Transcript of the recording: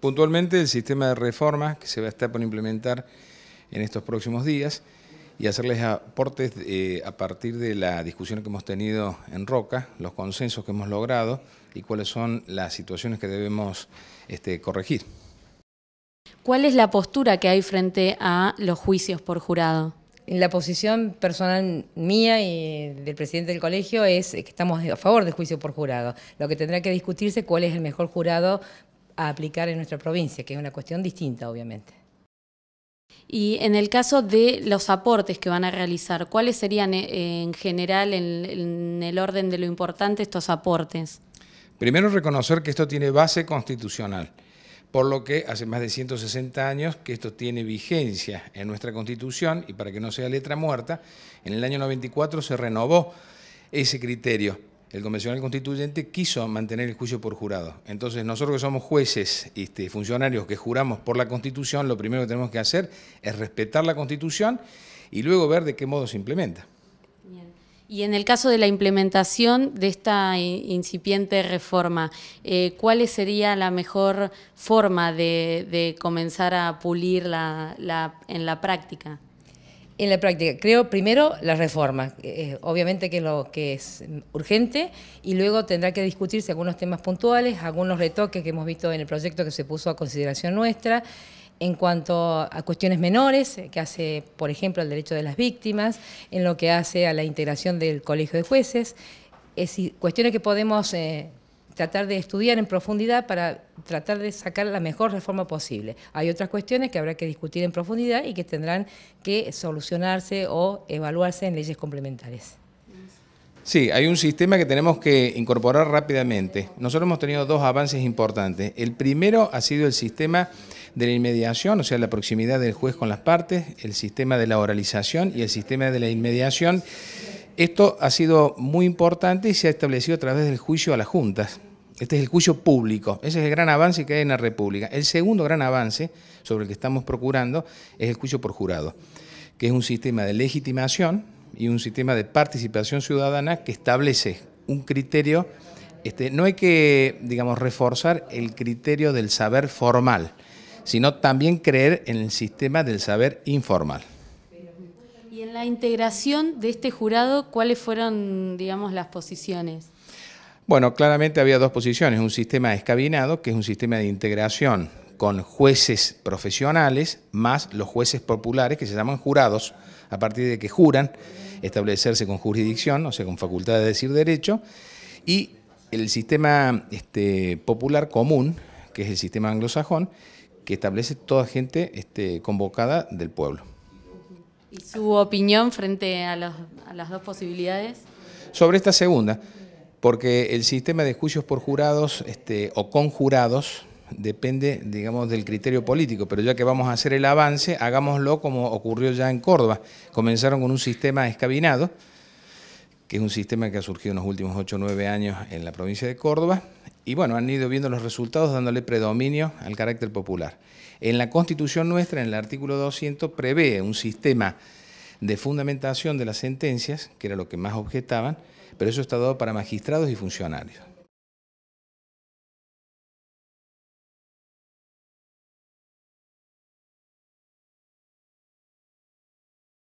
Puntualmente el sistema de reformas que se va a estar por implementar en estos próximos días y hacerles aportes eh, a partir de la discusión que hemos tenido en Roca, los consensos que hemos logrado y cuáles son las situaciones que debemos este, corregir. ¿Cuál es la postura que hay frente a los juicios por jurado? La posición personal mía y del presidente del colegio es que estamos a favor del juicio por jurado. Lo que tendrá que discutirse cuál es el mejor jurado a aplicar en nuestra provincia, que es una cuestión distinta, obviamente. Y en el caso de los aportes que van a realizar, ¿cuáles serían eh, en general, en, el orden de lo importante, estos aportes? Primero, reconocer que esto tiene base constitucional, por lo que hace más de 160 años que esto tiene vigencia en nuestra Constitución, y para que no sea letra muerta, en el año 94 se renovó ese criterio el convencional constituyente quiso mantener el juicio por jurado. Entonces nosotros que somos jueces y este, funcionarios que juramos por la Constitución, lo primero que tenemos que hacer es respetar la Constitución y luego ver de qué modo se implementa. Y en el caso de la implementación de esta eh, incipiente reforma, eh, ¿cuál sería la mejor forma de, comenzar a pulir en la práctica? En la práctica, creo primero la reforma, obviamente que es lo que es urgente, y luego tendrá que discutirse algunos temas puntuales, algunos retoques que hemos visto en el proyecto que se puso a consideración nuestra, en cuanto a cuestiones menores, eh, que hace, por ejemplo, el derecho de las víctimas, en lo que hace a la integración del colegio de jueces, cuestiones que podemos... Eh, tratar de estudiar en profundidad para tratar de sacar la mejor reforma posible. Hay otras cuestiones que habrá que discutir en profundidad y que tendrán que solucionarse o evaluarse en leyes complementarias. Sí, hay un sistema que tenemos que incorporar rápidamente. Nosotros hemos tenido dos avances importantes. El primero ha sido el sistema de la inmediación, o sea, la proximidad del juez con las partes, el sistema de la oralización y el sistema de la inmediación esto ha sido muy importante y se ha establecido a través del juicio a las juntas. Este es el juicio público, ese es el gran avance que hay en la República. El segundo gran avance sobre el que estamos procurando es el juicio por jurado, que es un sistema de legitimación y un sistema de participación ciudadana que establece un criterio, este, no hay que, digamos, reforzar el criterio del saber formal, sino también creer en el sistema del saber informal la integración de este jurado, ¿cuáles fueron, digamos, las posiciones? Bueno, claramente había dos posiciones, un sistema escabinado, que es un sistema de integración con jueces profesionales, más los jueces populares, que se llaman jurados, a partir de que juran establecerse con jurisdicción, o sea, con facultad de decir derecho, y el sistema este, popular común, que es el sistema anglosajón, que establece toda gente este, convocada del pueblo su opinión frente a, las dos posibilidades? Sobre esta segunda, porque el sistema de juicios por jurados este, o con jurados depende, digamos, del criterio político, pero ya que vamos a hacer el avance, hagámoslo como ocurrió ya en Córdoba. Comenzaron con un sistema escabinado, que es un sistema que ha surgido en los últimos 8 o 9 años en la provincia de Córdoba. Y bueno, han ido viendo los resultados dándole predominio al carácter popular. En la Constitución nuestra, en el artículo 200, prevé un sistema de fundamentación de las sentencias, que era lo que más objetaban, pero eso está dado para magistrados y funcionarios.